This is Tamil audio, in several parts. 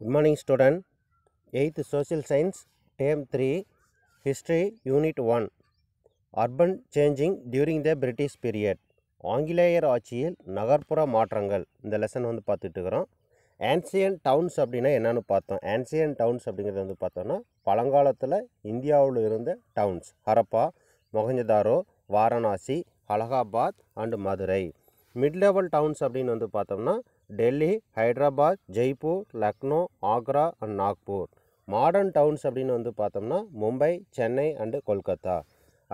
good morning student eighth social science term three history unit one urban changing during the British period ஆங்கிலேயர் ஆட்சியில் நகர்ப்புற மாற்றங்கள் இந்த லெசன் வந்து பார்த்துட்ருக்குறோம் ஆன்சியன் டவுன்ஸ் அப்படின்னா என்னென்னு பார்த்தோம் ஆன்சியன் டவுன்ஸ் அப்படிங்கிறது வந்து பார்த்தோன்னா பழங்காலத்தில் இந்தியாவில் இருந்த towns Harappa Mohenjodaro Varanasi Allahabad and Madurai mid level towns அப்படின்னு வந்து பார்த்தோம்னா Delhi Hyderabad Jaipur Lucknow Agra and Nagpur modern towns அப்படின்னு வந்து பார்த்தோம்னா மும்பை சென்னை அண்டு கொல்கத்தா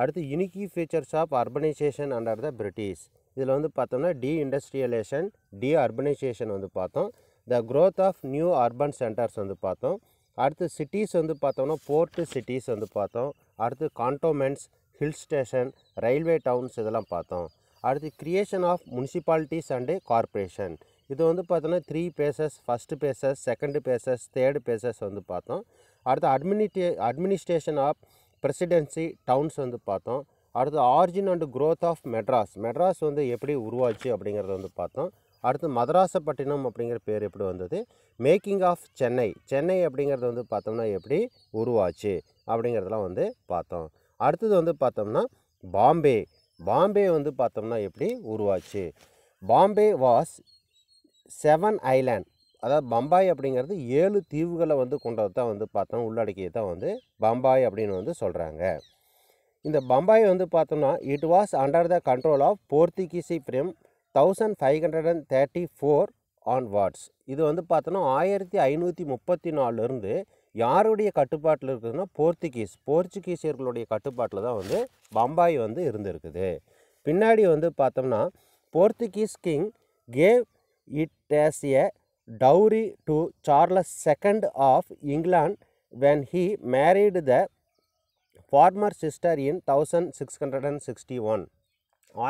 அடுத்து unique features of urbanisation under the British இதில் வந்து பார்த்தோம்னா டி இண்டஸ்ட்ரியலேஷன் டி அர்பனைசேஷன் வந்து பார்த்தோம் the growth of new urban centres வந்து பார்த்தோம் அடுத்து சிட்டிஸ் வந்து பார்த்தோம்னா போர்ட்டு சிட்டிஸ் வந்து பார்த்தோம் அடுத்து cantonments hill station railway towns இதெல்லாம் பார்த்தோம் அடுத்து creation of municipalities and corporation இது வந்து பார்த்தோன்னா three phases first phases second phases third phases வந்து பார்த்தோம் அடுத்து அட்மினிட்டே அட்மினிஸ்ட்ரேஷன் ஆஃப் பிரசிடென்சி டவுன்ஸ் வந்து பார்த்தோம் அடுத்து origin and growth of Madras Madras வந்து எப்படி உருவாச்சு அப்படிங்கிறத வந்து பார்த்தோம் அடுத்து மதராசப்பட்டினம் அப்படிங்கிற பேர் எப்படி வந்தது மேக்கிங் ஆஃப் சென்னை சென்னை அப்படிங்கிறது வந்து பார்த்தோம்னா எப்படி உருவாச்சு அப்படிங்கிறதெல்லாம் வந்து பார்த்தோம் அடுத்தது வந்து பார்த்தோம்னா பாம்பே பாம்பே வந்து பார்த்தோம்னா எப்படி உருவாச்சு பாம்பே வாஸ் செவன் ஐலாண்ட் அதாவது பம்பாய் அப்படிங்கிறது ஏழு தீவுகளை வந்து கொண்டது தான் வந்து பார்த்தோம் உள்ளடக்கியை தான் வந்து பம்பாய் அப்படின்னு வந்து சொல்கிறாங்க இந்த பம்பாய் வந்து பார்த்தோம்னா it was under the control of Portuguese from thousand five hundred and thirty four onwards இது வந்து பார்த்தோன்னா ஆயிரத்தி ஐநூற்றி முப்பத்தி நாலுலேருந்து யாருடைய கட்டுப்பாட்டில் இருக்குதுன்னா போர்த்துகீஸ் போர்ச்சுகீசியர்களுடைய கட்டுப்பாட்டில் தான் வந்து பம்பாய் வந்து இருந்திருக்குது பின்னாடி வந்து பார்த்தோம்னா Portuguese king gave it as a dowry to Charles second of England when he married the former sister in thousand six hundred and sixty one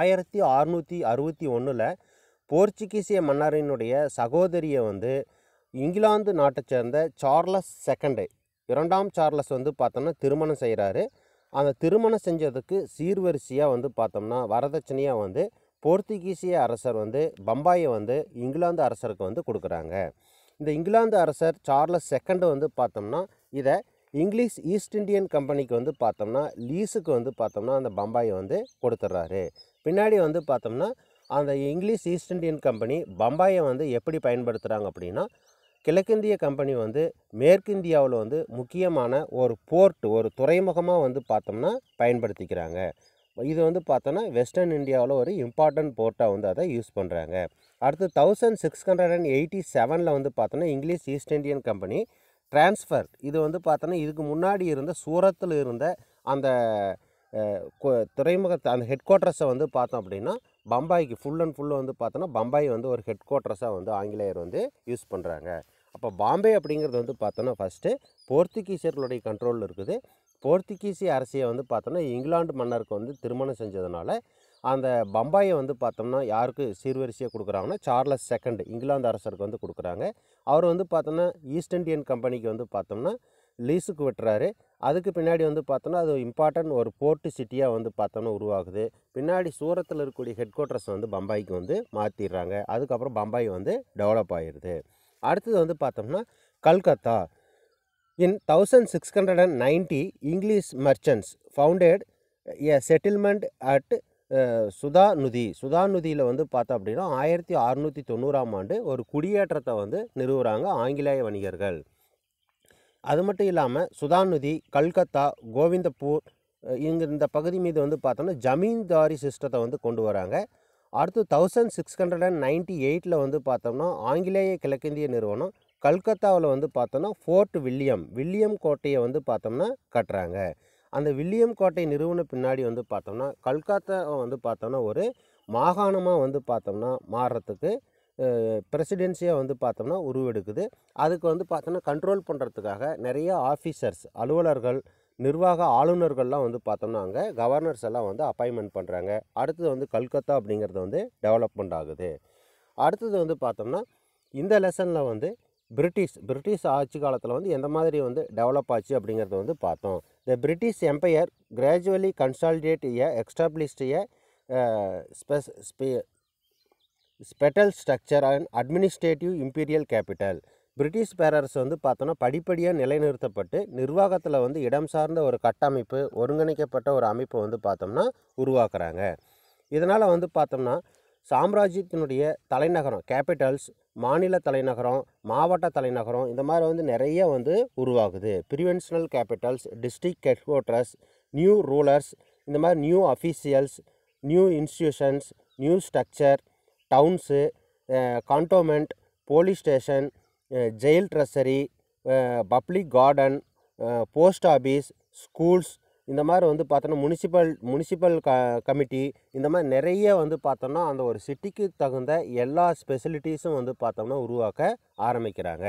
ஆயிரத்தி அறுநூற்றி அறுபத்தி ஒன்றில் போர்ச்சுகீசிய மன்னரினுடைய சகோதரியை வந்து இங்கிலாந்து நாட்டை சேர்ந்த சார்லஸ் செகண்டு இரண்டாம் சார்லஸ் வந்து பார்த்தோம்னா திருமணம் செய்கிறாரு அந்த திருமணம் செஞ்சதுக்கு சீர்வரிசையாக வந்து பார்த்தோம்னா வரதட்சணையாக வந்து போர்த்துகீசிய அரசர் வந்து பம்பாயை வந்து இங்கிலாந்து அரசருக்கு வந்து கொடுக்குறாங்க இந்த இங்கிலாந்து அரசர் சார்லஸ் செகண்டு வந்து பார்த்தோம்னா இதை இங்கிலீஷ் ஈஸ்ட் இந்தியன் கம்பெனிக்கு வந்து பார்த்தோம்னா லீஸுக்கு வந்து பார்த்தோம்னா அந்த பம்பாயை வந்து கொடுத்துட்றாரு பின்னாடி வந்து பார்த்தோம்னா அந்த இங்கிலீஷ் ஈஸ்ட் இந்தியன் கம்பெனி பம்பாயை வந்து எப்படி பயன்படுத்துகிறாங்க அப்படின்னா கிழக்கிந்திய கம்பெனி வந்து மேற்கிந்தியாவில் வந்து முக்கியமான ஒரு போர்ட் ஒரு துறைமுகமாக வந்து பார்த்தோம்னா பயன்படுத்திக்கிறாங்க இது வந்து பார்த்தோன்னா வெஸ்டர்ன் இந்தியாவில் ஒரு இம்பார்ட்டன்ட் போர்ட்டாக வந்து அதை யூஸ் பண்ணுறாங்க அடுத்து thousand six hundred and eighty செவனில் வந்து பார்த்தோன்னா English East Indian company transfer இது வந்து பார்த்தோன்னா இதுக்கு முன்னாடி இருந்த சூரத்தில் இருந்த அந்த துறைமுகத்தை அந்த ஹெட் குவார்ட்டர்ஸை வந்து பார்த்தோம் அப்படின்னா பம்பாய்க்கு ஃபுல் அண்ட் ஃபுல்லு வந்து பார்த்தோன்னா பம்பாய் வந்து ஒரு ஹெட் குவார்ட்டர்ஸாக வந்து ஆங்கிலேயர் வந்து யூஸ் பண்ணுறாங்க அப்போ பாம்பே அப்படிங்கிறது வந்து பார்த்தோன்னா ஃபஸ்ட்டு போர்த்துகீசியர்களுடைய கண்ட்ரோலில் இருக்குது போர்த்துகீசி அரசியை வந்து பார்த்தோம்னா இங்கிலாந்து மன்னருக்கு வந்து திருமணம் செஞ்சதுனால அந்த பம்பாயை வந்து பார்த்தோம்னா யாருக்கு சீர்வரிசையை கொடுக்குறாங்கன்னா சார்லஸ் செகண்ட் இங்கிலாந்து அரசருக்கு வந்து கொடுக்குறாங்க அவர் வந்து பார்த்தோம்னா ஈஸ்ட் இண்டியன் கம்பெனிக்கு வந்து பார்த்தோம்னா லீஸுக்கு விட்டுறாரு அதுக்கு பின்னாடி வந்து பார்த்தோம்னா அது இம்பார்ட்டன்ட் ஒரு போர்ட்டு சிட்டியாக வந்து பார்த்தோம்னா உருவாகுது பின்னாடி சூரத்தில் இருக்கக்கூடிய ஹெட் குவார்ட்டர்ஸ் வந்து பம்பாய்க்கு வந்து மாற்றிடுறாங்க அதுக்கப்புறம் பம்பாய் வந்து டெவலப் ஆயிடுது அடுத்தது வந்து பார்த்தோம்னா Calcutta In 1690, English merchants founded a settlement at Sudha நுதி Sudha நுதியில் வந்து பார்த்தோம் அப்படின்னா ஆயிரத்தி அறுநூற்றி தொண்ணூறாம் ஆண்டு ஒரு குடியேற்றத்தை வந்து நிறுவுகிறாங்க ஆங்கிலேய வணிகர்கள் அது மட்டும் இல்லாமல் சுதாநுதி கல்கத்தா கோவிந்தப்பூர் இங்கே இந்த பகுதி மீது வந்து பார்த்தோம்னா ஜமீன்தாரி சிஸ்டத்தை வந்து கொண்டு வராங்க அடுத்து thousand six hundred and ninety எயிட்டில் வந்து பார்த்தோம்னா ஆங்கிலேய கிழக்கிந்திய நிறுவனம் கல்கத்தாவில் வந்து பார்த்தோன்னா ஃபோர்ட் வில்லியம் வில்லியம் கோட்டையை வந்து பார்த்தோம்னா கட்டுறாங்க அந்த வில்லியம் கோட்டை நிறுவன பின்னாடி வந்து பார்த்தோம்னா கல்கத்தாவை வந்து பார்த்தோம்னா ஒரு மாகாணமாக வந்து பார்த்தோம்னா மாறுறதுக்கு பிரசிடென்சியாக வந்து பார்த்தோம்னா உருவெடுக்குது அதுக்கு வந்து பார்த்தோம்னா கண்ட்ரோல் பண்ணுறதுக்காக நிறைய ஆஃபீஸர்ஸ் அலுவலர்கள் நிர்வாக ஆளுநர்கள்லாம் வந்து பார்த்தோம்னா அங்கே கவர்னர்ஸ் எல்லாம் வந்து அப்பாயின்மெண்ட் பண்ணுறாங்க அடுத்தது வந்து கல்கத்தா அப்படிங்கிறது வந்து டெவலப்மெண்ட் ஆகுது அடுத்தது வந்து பார்த்தோம்னா இந்த லெசனில் வந்து பிரிட்டிஷ் பிரிட்டிஷ் ஆட்சி காலத்தில் வந்து எந்த மாதிரி வந்து டெவலப் ஆச்சு அப்படிங்கிறத வந்து பார்த்தோம் the British empire gradually consolidate a established a ஸ்பெஸ் spatial structure and administrative imperial capital British பேரரசு வந்து பார்த்தோன்னா படிப்படியாக நிலைநிறுத்தப்பட்டு நிர்வாகத்தில் வந்து இடம் சார்ந்த ஒரு கட்டமைப்பு ஒருங்கிணைக்கப்பட்ட ஒரு அமைப்பை வந்து பார்த்தோம்னா உருவாக்குறாங்க இதனால் வந்து பார்த்தோம்னா சாம்ராஜ்யத்தினுடைய தலைநகரம் கேபிட்டல்ஸ் மாநில தலைநகரம் மாவட்ட தலைநகரம் இந்த மாதிரி வந்து நிறைய வந்து உருவாகுது provincial capitals district headquarters new rulers இந்த மாதிரி new officials new institutions new structure towns cantonment police station jail treasury public garden post office schools இந்த மாதிரி வந்து பார்த்தோன்னா முனிசிபல் முனிசிபல் க கமிட்டி இந்த மாதிரி நிறைய வந்து பார்த்தோம்னா அந்த ஒரு சிட்டிக்கு தகுந்த எல்லா ஸ்பெசிலிட்டிஸும் வந்து பார்த்தோம்னா உருவாக்க ஆரம்பிக்கிறாங்க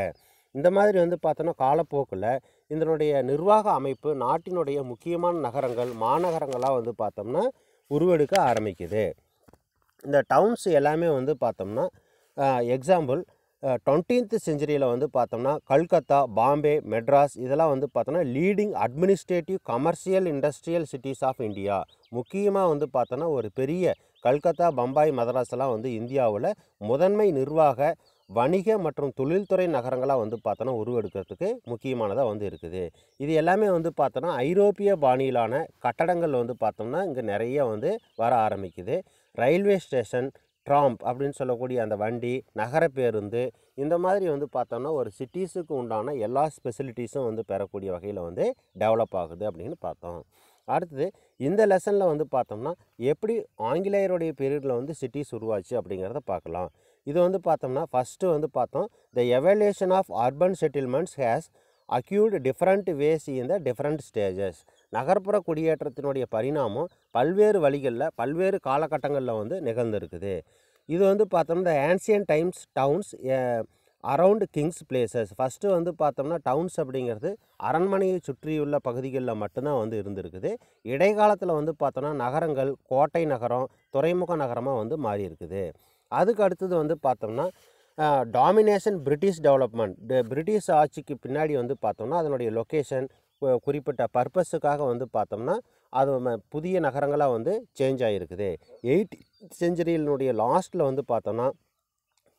இந்த மாதிரி வந்து பார்த்தோன்னா காலப்போக்கில் இதனுடைய நிர்வாக அமைப்பு நாட்டினுடைய முக்கியமான நகரங்கள் மாநகரங்களாக வந்து பார்த்தோம்னா உருவெடுக்க ஆரம்பிக்குது இந்த டவுன்ஸ் எல்லாமே வந்து பார்த்தோம்னா எக்ஸாம்பிள் டுவெண்ட்டீன்த் செஞ்சுரியில் வந்து பார்த்தோம்னா கல்கத்தா பாம்பே மெட்ராஸ் இதெல்லாம் வந்து பார்த்தோம்னா leading administrative commercial industrial cities of India முக்கியமாக வந்து பார்த்தோன்னா ஒரு பெரிய கல்கத்தா பம்பாய் மதராஸ்லாம் வந்து இந்தியாவில் முதன்மை நிர்வாக வணிக மற்றும் தொழில்துறை நகரங்களாக வந்து பார்த்தோன்னா உருவெடுக்கிறதுக்கு முக்கியமானதாக வந்து இருக்குது இது எல்லாமே வந்து பார்த்தோன்னா ஐரோப்பிய பாணியிலான கட்டடங்கள் வந்து பார்த்தோம்னா இங்கே நிறைய வந்து வர ஆரம்பிக்குது ரயில்வே ஸ்டேஷன் ட்ராம்ப் அப்படின்னு சொல்லக்கூடிய அந்த வண்டி நகர பேருந்து இந்த மாதிரி வந்து பார்த்தோம்னா ஒரு சிட்டிஸுக்கு உண்டான எல்லா ஸ்பெசிலிட்டிஸும் வந்து பெறக்கூடிய வகையில் வந்து டெவலப் ஆகுது அப்படின்னு பார்த்தோம் அடுத்தது இந்த லெசனில் வந்து பார்த்தோம்னா எப்படி ஆங்கிலேயருடைய பீரியடில் வந்து சிட்டிஸ் உருவாச்சு அப்படிங்கிறத பார்க்கலாம் இது வந்து பார்த்தோம்னா ஃபஸ்ட்டு வந்து பார்த்தோம் the evolution of urban settlements has acute different ways in the different stages நகர்ப்புற குடியேற்றத்தினுடைய பரிணாமம் பல்வேறு வழிகளில் பல்வேறு காலகட்டங்களில் வந்து நிகழ்ந்திருக்குது இது வந்து பார்த்தோம்னா ancient times towns around kings palaces first வந்து பார்த்தோம்னா டவுன்ஸ் அப்படிங்கிறது அரண்மனையை சுற்றியுள்ள பகுதிகளில் மட்டும்தான் வந்து இருந்திருக்குது இடைக்காலத்தில் வந்து பார்த்தோம்னா நகரங்கள் கோட்டை நகரம் துறைமுக நகரமாக வந்து மாறி இருக்குது அதுக்கு அடுத்தது வந்து பார்த்தோம்னா டாமினேஷன் பிரிட்டிஷ் டெவலப்மெண்ட் பிரிட்டிஷ் ஆட்சிக்கு பின்னாடி வந்து பார்த்தோம்னா அதனுடைய லொக்கேஷன் குறிப்பிட்ட பர்பஸுக்காக வந்து பார்த்தோம்னா அது புதிய நகரங்களாக வந்து சேஞ்ச் ஆகிருக்குது எயிட் செஞ்சுரியினுடைய லாஸ்ட்டில் வந்து பார்த்தோம்னா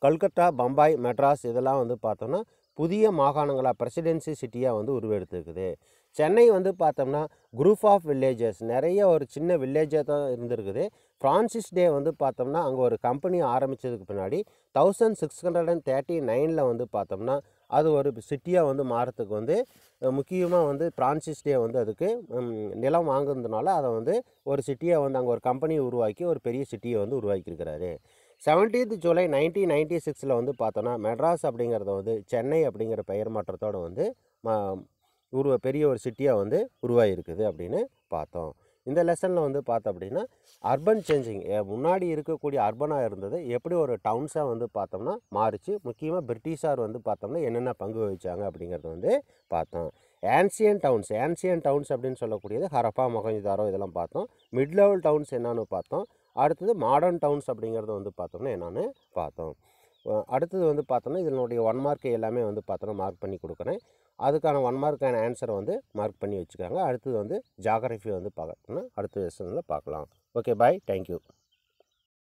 கல்கட்டா பம்பாய் மெட்ராஸ் இதெல்லாம் வந்து பார்த்தோம்னா புதிய மாகாணங்களாக பிரசிடென்சி சிட்டியாக வந்து உருவெடுத்துருக்குது சென்னை வந்து பார்த்தோம்னா குரூப் ஆஃப் வில்லேஜஸ் நிறைய ஒரு சின்ன வில்லேஜாக தான் இருந்திருக்குது ஃப்ரான்சிஸ் டே வந்து பார்த்தோம்னா அங்கே ஒரு கம்பெனி ஆரம்பித்ததுக்கு பின்னாடி thousand six hundred and thirty நைனில் வந்து பார்த்தோம்னா அது ஒரு சிட்டியாக வந்து மாறத்துக்கு வந்து முக்கியமாக வந்து பிரான்சிஸ்டே வந்து அதுக்கு நிலம் வாங்குறதுனால அதை வந்து ஒரு சிட்டியை வந்து அங்கே ஒரு கம்பெனியை உருவாக்கி ஒரு பெரிய சிட்டியை வந்து உருவாக்கியிருக்கிறாரு செவன்டீன்த் ஜூலை நைன்டீன் நைன்டி சிக்ஸில் வந்து பார்த்தோன்னா மெட்ராஸ் அப்படிங்கிறத வந்து சென்னை அப்படிங்கிற பெயர் மாற்றத்தோடு வந்து உருவ பெரிய ஒரு சிட்டியாக வந்து உருவாகிருக்குது அப்படின்னு பார்த்தோம் இந்த லெசனில் வந்து பார்த்தோம் அப்படின்னா அர்பன் சேஞ்சிங் முன்னாடி இருக்கக்கூடிய அர்பனாக இருந்தது எப்படி ஒரு டவுன்ஸாக வந்து பார்த்தோம்னா மாறிச்சு முக்கியமாக பிரிட்டிஷார் வந்து பார்த்தோம்னா என்னென்ன பங்கு வகித்தாங்க அப்படிங்கிறத வந்து பார்த்தோம் ஏன்சியன் டவுன்ஸ் ஏன்சியன் டவுன்ஸ் அப்படின்னு சொல்லக்கூடியது ஹரப்பா மகஞ்சுதாரோ இதெல்லாம் பார்த்தோம் மிட் லெவல் டவுன்ஸ் என்னென்னு பார்த்தோம் அடுத்தது மாடர்ன் டவுன்ஸ் அப்படிங்கிறத வந்து பார்த்தோம்னா என்னென்னு பார்த்தோம் அடுத்தது வந்து பார்த்தோம்னா இதனுடைய ஒன் மார்க்கை எல்லாமே வந்து பார்த்தோம்னா மார்க் பண்ணி கொடுக்குறேன் அதுக்கான ஒன் மார்க்கான ஆன்சரை வந்து மார்க் பண்ணி வச்சுக்காங்க அடுத்தது வந்து ஜாகிரஃபி வந்து பார்க்கணும்னா அடுத்த லெசனில் பார்க்கலாம் ஓகே பாய் தேங்க்யூ